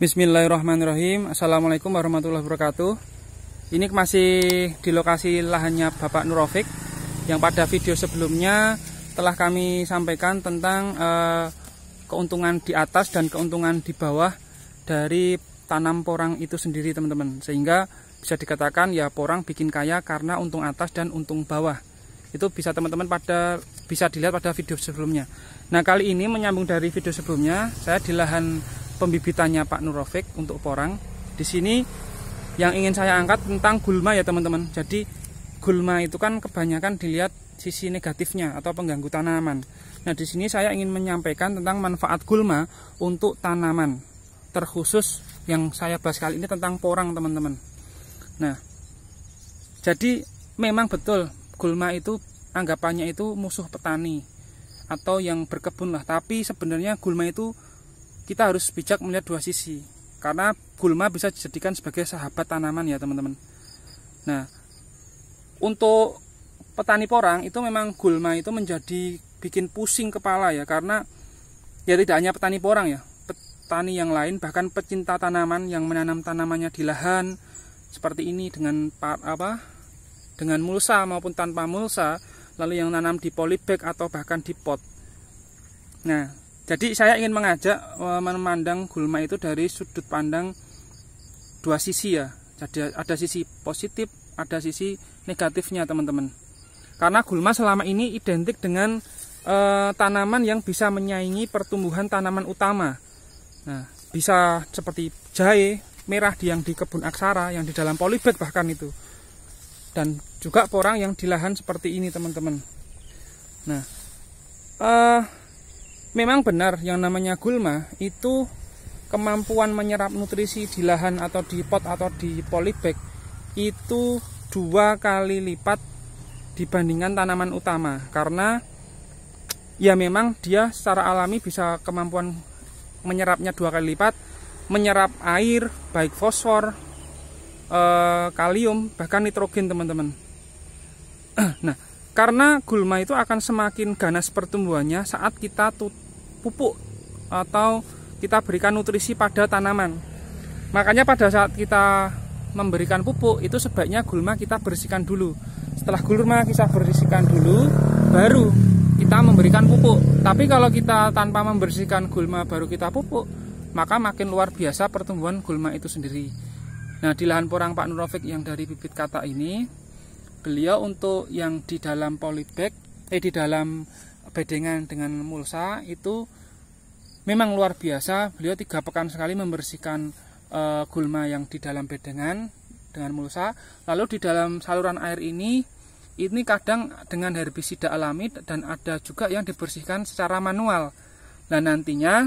Bismillahirrahmanirrahim Assalamualaikum warahmatullahi wabarakatuh Ini masih di lokasi lahannya Bapak Nurofik Yang pada video sebelumnya telah kami sampaikan tentang eh, keuntungan di atas dan keuntungan di bawah Dari tanam porang itu sendiri teman-teman Sehingga bisa dikatakan ya porang bikin kaya karena untung atas dan untung bawah Itu bisa teman-teman pada bisa dilihat pada video sebelumnya Nah kali ini menyambung dari video sebelumnya Saya di lahan pembibitannya Pak Nurofik untuk porang. Di sini yang ingin saya angkat tentang gulma ya teman-teman. Jadi gulma itu kan kebanyakan dilihat sisi negatifnya atau pengganggu tanaman. Nah, di sini saya ingin menyampaikan tentang manfaat gulma untuk tanaman. Terkhusus yang saya bahas kali ini tentang porang, teman-teman. Nah, jadi memang betul gulma itu anggapannya itu musuh petani atau yang berkebun lah, tapi sebenarnya gulma itu kita harus bijak melihat dua sisi karena gulma bisa dijadikan sebagai sahabat tanaman ya teman-teman nah untuk petani porang itu memang gulma itu menjadi bikin pusing kepala ya karena ya tidak hanya petani porang ya petani yang lain bahkan pecinta tanaman yang menanam tanamannya di lahan seperti ini dengan apa dengan mulsa maupun tanpa mulsa lalu yang nanam di polybag atau bahkan di pot nah jadi saya ingin mengajak e, memandang gulma itu dari sudut pandang dua sisi ya. Jadi ada sisi positif, ada sisi negatifnya teman-teman. Karena gulma selama ini identik dengan e, tanaman yang bisa menyaingi pertumbuhan tanaman utama. Nah, bisa seperti jahe merah di yang di kebun aksara, yang di dalam polybag bahkan itu. Dan juga porang yang di lahan seperti ini teman-teman. Nah, eh memang benar yang namanya gulma itu kemampuan menyerap nutrisi di lahan atau di pot atau di polybag itu dua kali lipat dibandingkan tanaman utama karena ya memang dia secara alami bisa kemampuan menyerapnya dua kali lipat menyerap air baik fosfor eh, kalium bahkan nitrogen teman-teman nah karena gulma itu akan semakin ganas pertumbuhannya saat kita pupuk atau kita berikan nutrisi pada tanaman. Makanya pada saat kita memberikan pupuk itu sebaiknya gulma kita bersihkan dulu. Setelah gulma kita bersihkan dulu, baru kita memberikan pupuk. Tapi kalau kita tanpa membersihkan gulma baru kita pupuk, maka makin luar biasa pertumbuhan gulma itu sendiri. Nah, di lahan porang Pak Nurofik yang dari bibit kata ini, beliau untuk yang di dalam polybag eh di dalam bedengan dengan mulsa itu memang luar biasa beliau tiga pekan sekali membersihkan e, gulma yang di dalam bedengan dengan mulsa lalu di dalam saluran air ini ini kadang dengan herbisida alami dan ada juga yang dibersihkan secara manual nah nantinya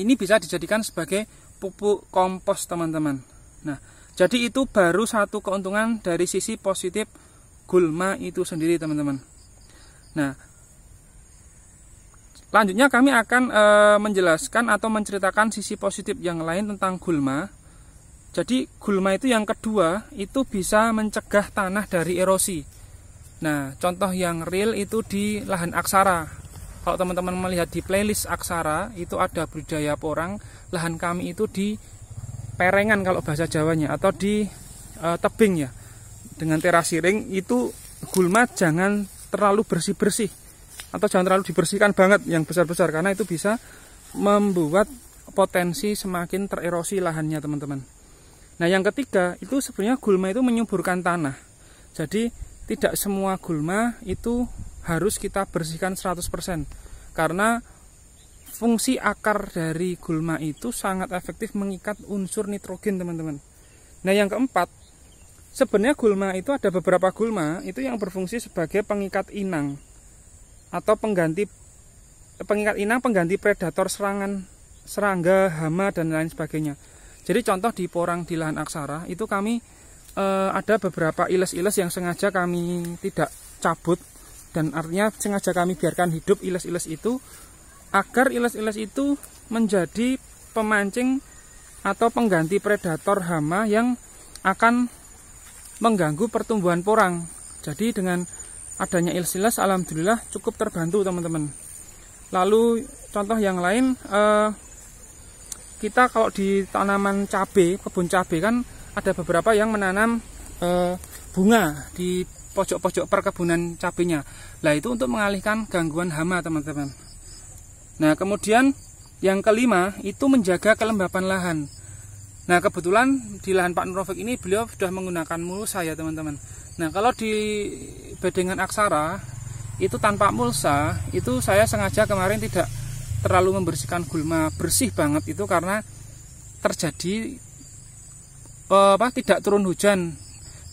ini bisa dijadikan sebagai pupuk kompos teman-teman nah jadi itu baru satu keuntungan dari sisi positif gulma itu sendiri teman-teman. Nah, lanjutnya kami akan e, menjelaskan atau menceritakan sisi positif yang lain tentang gulma. Jadi gulma itu yang kedua itu bisa mencegah tanah dari erosi. Nah, contoh yang real itu di lahan aksara kalau teman-teman melihat di playlist Aksara itu ada budidaya porang lahan kami itu di perengan kalau bahasa Jawanya atau di e, tebing ya dengan terasiring itu gulma jangan terlalu bersih-bersih atau jangan terlalu dibersihkan banget yang besar-besar karena itu bisa membuat potensi semakin tererosi lahannya teman-teman nah yang ketiga itu sebenarnya gulma itu menyuburkan tanah jadi tidak semua gulma itu harus kita bersihkan 100% karena fungsi akar dari gulma itu sangat efektif mengikat unsur nitrogen teman-teman nah yang keempat sebenarnya gulma itu ada beberapa gulma itu yang berfungsi sebagai pengikat inang atau pengganti pengikat inang pengganti predator serangan serangga hama dan lain sebagainya jadi contoh di porang di lahan aksara itu kami e, ada beberapa iles-iles yang sengaja kami tidak cabut dan artinya sengaja kami biarkan hidup iles-iles itu agar iles-iles itu menjadi pemancing atau pengganti predator hama yang akan mengganggu pertumbuhan porang. Jadi dengan adanya iles-iles alhamdulillah cukup terbantu teman-teman. Lalu contoh yang lain eh, kita kalau di tanaman cabe, kebun cabe kan ada beberapa yang menanam eh, bunga di pojok-pojok perkebunan cabenya. Nah itu untuk mengalihkan gangguan hama, teman-teman. Nah, kemudian yang kelima itu menjaga kelembapan lahan. Nah, kebetulan di lahan Pak Nurofik ini beliau sudah menggunakan mulsa ya, teman-teman. Nah, kalau di bedengan aksara itu tanpa mulsa, itu saya sengaja kemarin tidak terlalu membersihkan gulma bersih banget itu karena terjadi e, apa tidak turun hujan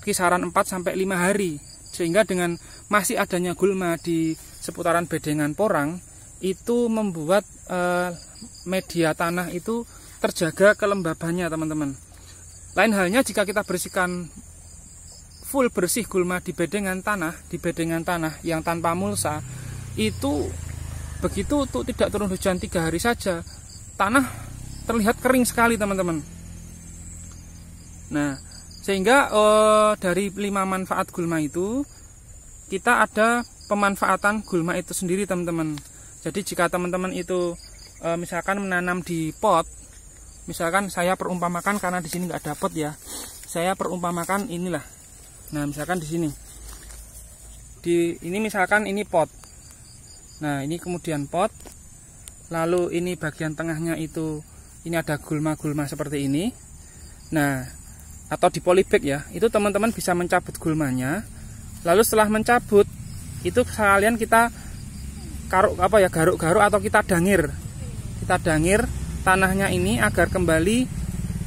kisaran 4 sampai 5 hari. Sehingga dengan masih adanya gulma di seputaran bedengan porang itu membuat uh, media tanah itu terjaga kelembabannya teman-teman. Lain halnya jika kita bersihkan full bersih gulma di bedengan tanah, di bedengan tanah yang tanpa mulsa itu begitu untuk tidak turun hujan tiga hari saja tanah terlihat kering sekali teman-teman. Nah sehingga eh, dari lima manfaat gulma itu kita ada pemanfaatan gulma itu sendiri teman-teman. Jadi jika teman-teman itu e, misalkan menanam di pot, misalkan saya perumpamakan karena di sini nggak ada pot ya, saya perumpamakan inilah. Nah misalkan di sini, di ini misalkan ini pot. Nah ini kemudian pot, lalu ini bagian tengahnya itu ini ada gulma-gulma seperti ini. Nah atau di polybag ya, itu teman-teman bisa mencabut gulmanya. Lalu setelah mencabut itu sekalian kita karuk apa ya garuk-garuk atau kita dangir kita dangir tanahnya ini agar kembali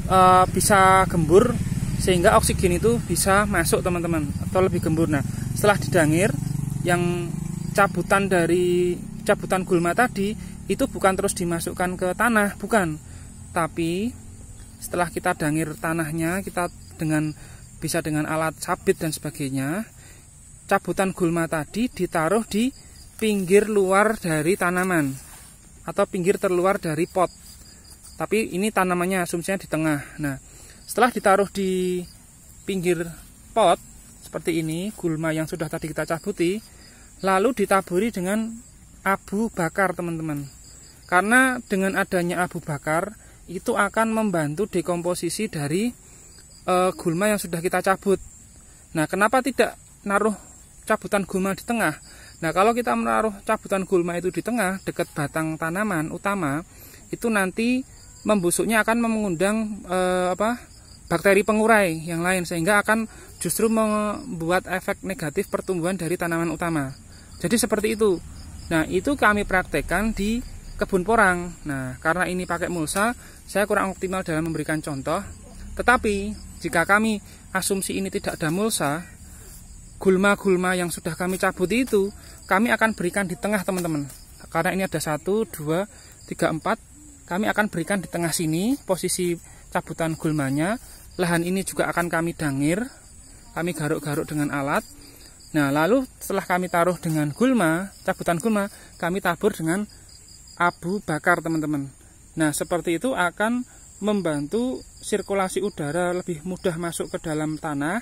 e, bisa gembur sehingga oksigen itu bisa masuk teman-teman atau lebih gembur nah setelah didangir yang cabutan dari cabutan gulma tadi itu bukan terus dimasukkan ke tanah bukan tapi setelah kita dangir tanahnya kita dengan bisa dengan alat sabit dan sebagainya cabutan gulma tadi ditaruh di pinggir luar dari tanaman atau pinggir terluar dari pot. Tapi ini tanamannya asumsinya di tengah. Nah, setelah ditaruh di pinggir pot seperti ini, gulma yang sudah tadi kita cabuti, lalu ditaburi dengan abu bakar, teman-teman. Karena dengan adanya abu bakar itu akan membantu dekomposisi dari e, gulma yang sudah kita cabut. Nah, kenapa tidak naruh cabutan gulma di tengah? Nah kalau kita menaruh cabutan gulma itu di tengah dekat batang tanaman utama itu nanti membusuknya akan mengundang eh, apa bakteri pengurai yang lain sehingga akan justru membuat efek negatif pertumbuhan dari tanaman utama. Jadi seperti itu. Nah itu kami praktekkan di kebun porang. Nah karena ini pakai mulsa saya kurang optimal dalam memberikan contoh. Tetapi jika kami asumsi ini tidak ada mulsa gulma-gulma yang sudah kami cabut itu kami akan berikan di tengah teman-teman karena ini ada satu dua tiga empat kami akan berikan di tengah sini posisi cabutan gulmanya lahan ini juga akan kami dangir kami garuk-garuk dengan alat nah lalu setelah kami taruh dengan gulma cabutan gulma kami tabur dengan abu bakar teman-teman nah seperti itu akan membantu sirkulasi udara lebih mudah masuk ke dalam tanah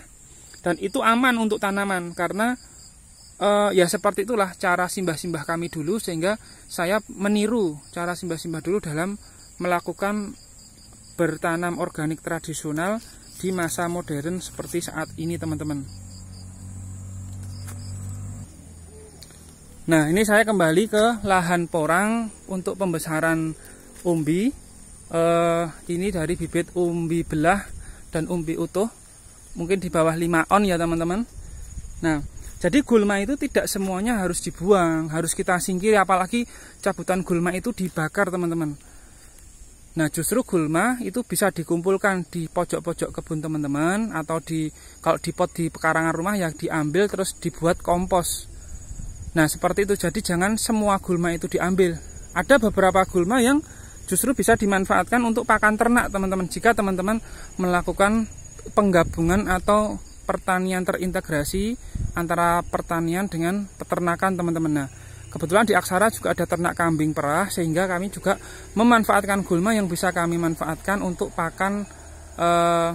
dan itu aman untuk tanaman karena uh, ya seperti itulah cara simbah-simbah kami dulu sehingga saya meniru cara simbah-simbah dulu dalam melakukan bertanam organik tradisional di masa modern seperti saat ini teman-teman nah ini saya kembali ke lahan porang untuk pembesaran umbi uh, ini dari bibit umbi belah dan umbi utuh mungkin di bawah 5 on ya teman-teman nah jadi gulma itu tidak semuanya harus dibuang, harus kita singkiri apalagi cabutan gulma itu dibakar teman-teman. Nah justru gulma itu bisa dikumpulkan di pojok-pojok kebun teman-teman atau di kalau di pot di pekarangan rumah ya diambil terus dibuat kompos. Nah seperti itu jadi jangan semua gulma itu diambil. Ada beberapa gulma yang justru bisa dimanfaatkan untuk pakan ternak teman-teman jika teman-teman melakukan penggabungan atau pertanian terintegrasi antara pertanian dengan peternakan teman-teman. Nah, kebetulan di Aksara juga ada ternak kambing perah sehingga kami juga memanfaatkan gulma yang bisa kami manfaatkan untuk pakan eh,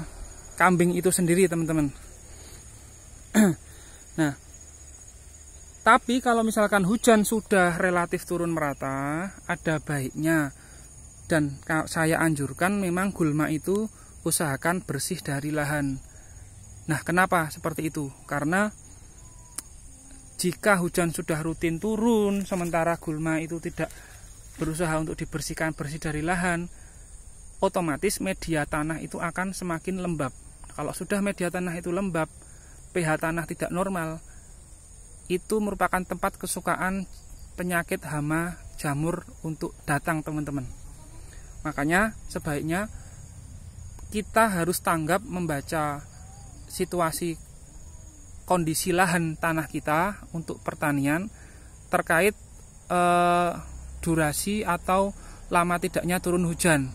kambing itu sendiri teman-teman. nah, tapi kalau misalkan hujan sudah relatif turun merata, ada baiknya dan saya anjurkan memang gulma itu usahakan bersih dari lahan. Nah, kenapa seperti itu? Karena jika hujan sudah rutin turun, sementara gulma itu tidak berusaha untuk dibersihkan bersih dari lahan, otomatis media tanah itu akan semakin lembab. Kalau sudah media tanah itu lembab, pH tanah tidak normal, itu merupakan tempat kesukaan penyakit hama jamur untuk datang teman-teman. Makanya sebaiknya kita harus tanggap membaca situasi kondisi lahan tanah kita untuk pertanian terkait eh, durasi atau lama tidaknya turun hujan.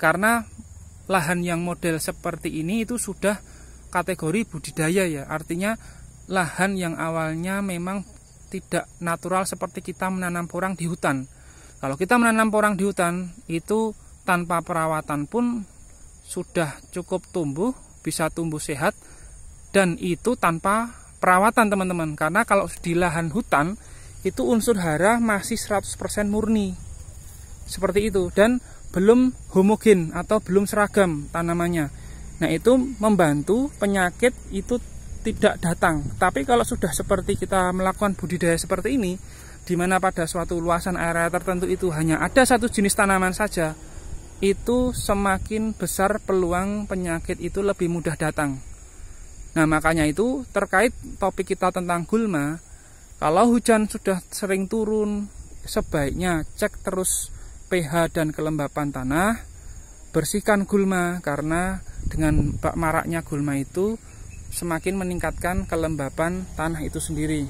Karena lahan yang model seperti ini itu sudah kategori budidaya ya, artinya lahan yang awalnya memang tidak natural seperti kita menanam porang di hutan. Kalau kita menanam porang di hutan itu tanpa perawatan pun sudah cukup tumbuh, bisa tumbuh sehat dan itu tanpa perawatan teman-teman. Karena kalau di lahan hutan itu unsur hara masih 100% murni. Seperti itu dan belum homogen atau belum seragam tanamannya. Nah, itu membantu penyakit itu tidak datang. Tapi kalau sudah seperti kita melakukan budidaya seperti ini, di mana pada suatu luasan area tertentu itu hanya ada satu jenis tanaman saja, itu semakin besar peluang penyakit itu lebih mudah datang. Nah, makanya itu terkait topik kita tentang gulma, kalau hujan sudah sering turun, sebaiknya cek terus pH dan kelembapan tanah, bersihkan gulma karena dengan maraknya gulma itu semakin meningkatkan kelembapan tanah itu sendiri.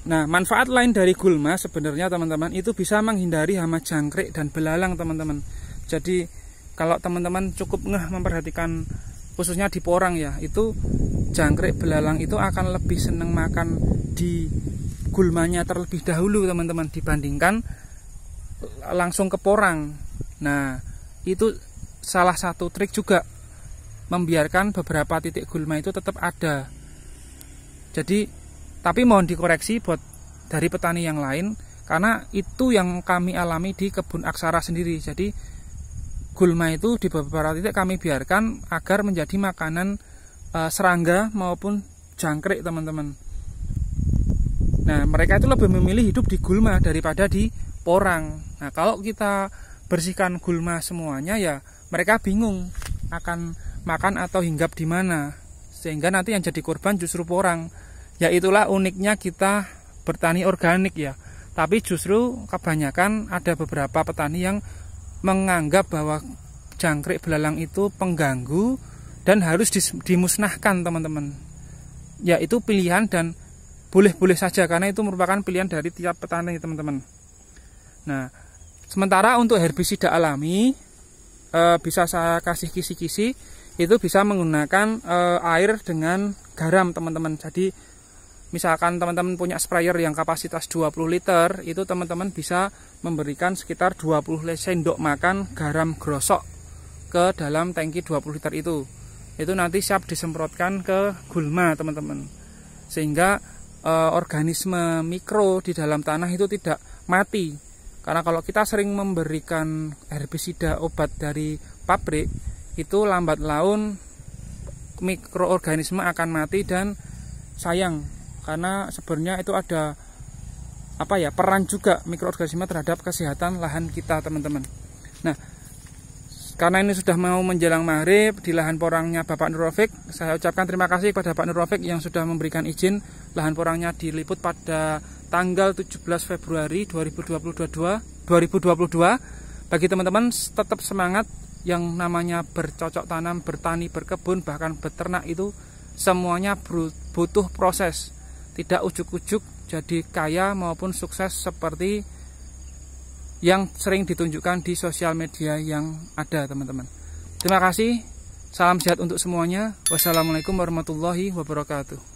Nah, manfaat lain dari gulma sebenarnya teman-teman itu bisa menghindari hama jangkrik dan belalang teman-teman. Jadi kalau teman-teman cukup ngeh memperhatikan khususnya di porang ya, itu jangkrik belalang itu akan lebih senang makan di gulmanya terlebih dahulu teman-teman dibandingkan langsung ke porang. Nah, itu salah satu trik juga membiarkan beberapa titik gulma itu tetap ada. Jadi tapi mohon dikoreksi buat dari petani yang lain karena itu yang kami alami di kebun aksara sendiri. Jadi gulma itu di beberapa titik kami biarkan agar menjadi makanan eh, serangga maupun jangkrik, teman-teman. Nah, mereka itu lebih memilih hidup di gulma daripada di porang. Nah, kalau kita bersihkan gulma semuanya ya mereka bingung akan makan atau hinggap di mana. Sehingga nanti yang jadi korban justru porang ya itulah uniknya kita bertani organik ya tapi justru kebanyakan ada beberapa petani yang menganggap bahwa jangkrik belalang itu pengganggu dan harus dimusnahkan teman-teman ya itu pilihan dan boleh-boleh saja karena itu merupakan pilihan dari tiap petani teman-teman nah sementara untuk herbisida alami eh, bisa saya kasih kisi-kisi itu bisa menggunakan eh, air dengan garam teman-teman jadi misalkan teman-teman punya sprayer yang kapasitas 20 liter, itu teman-teman bisa memberikan sekitar 20 sendok makan garam grosok ke dalam tangki 20 liter itu. Itu nanti siap disemprotkan ke gulma, teman-teman. Sehingga e, organisme mikro di dalam tanah itu tidak mati. Karena kalau kita sering memberikan herbisida obat dari pabrik, itu lambat laun mikroorganisme akan mati dan sayang karena sebenarnya itu ada apa ya peran juga mikroorganisme terhadap kesehatan lahan kita teman-teman. Nah karena ini sudah mau menjelang maghrib di lahan porangnya Bapak Nurrofik, saya ucapkan terima kasih kepada Bapak Nurrofik yang sudah memberikan izin lahan porangnya diliput pada tanggal 17 Februari 2022 2022 bagi teman-teman tetap semangat yang namanya bercocok tanam, bertani, berkebun, bahkan beternak itu semuanya butuh proses tidak ujuk-ujuk jadi kaya maupun sukses seperti yang sering ditunjukkan di sosial media yang ada teman-teman terima kasih salam sehat untuk semuanya wassalamualaikum warahmatullahi wabarakatuh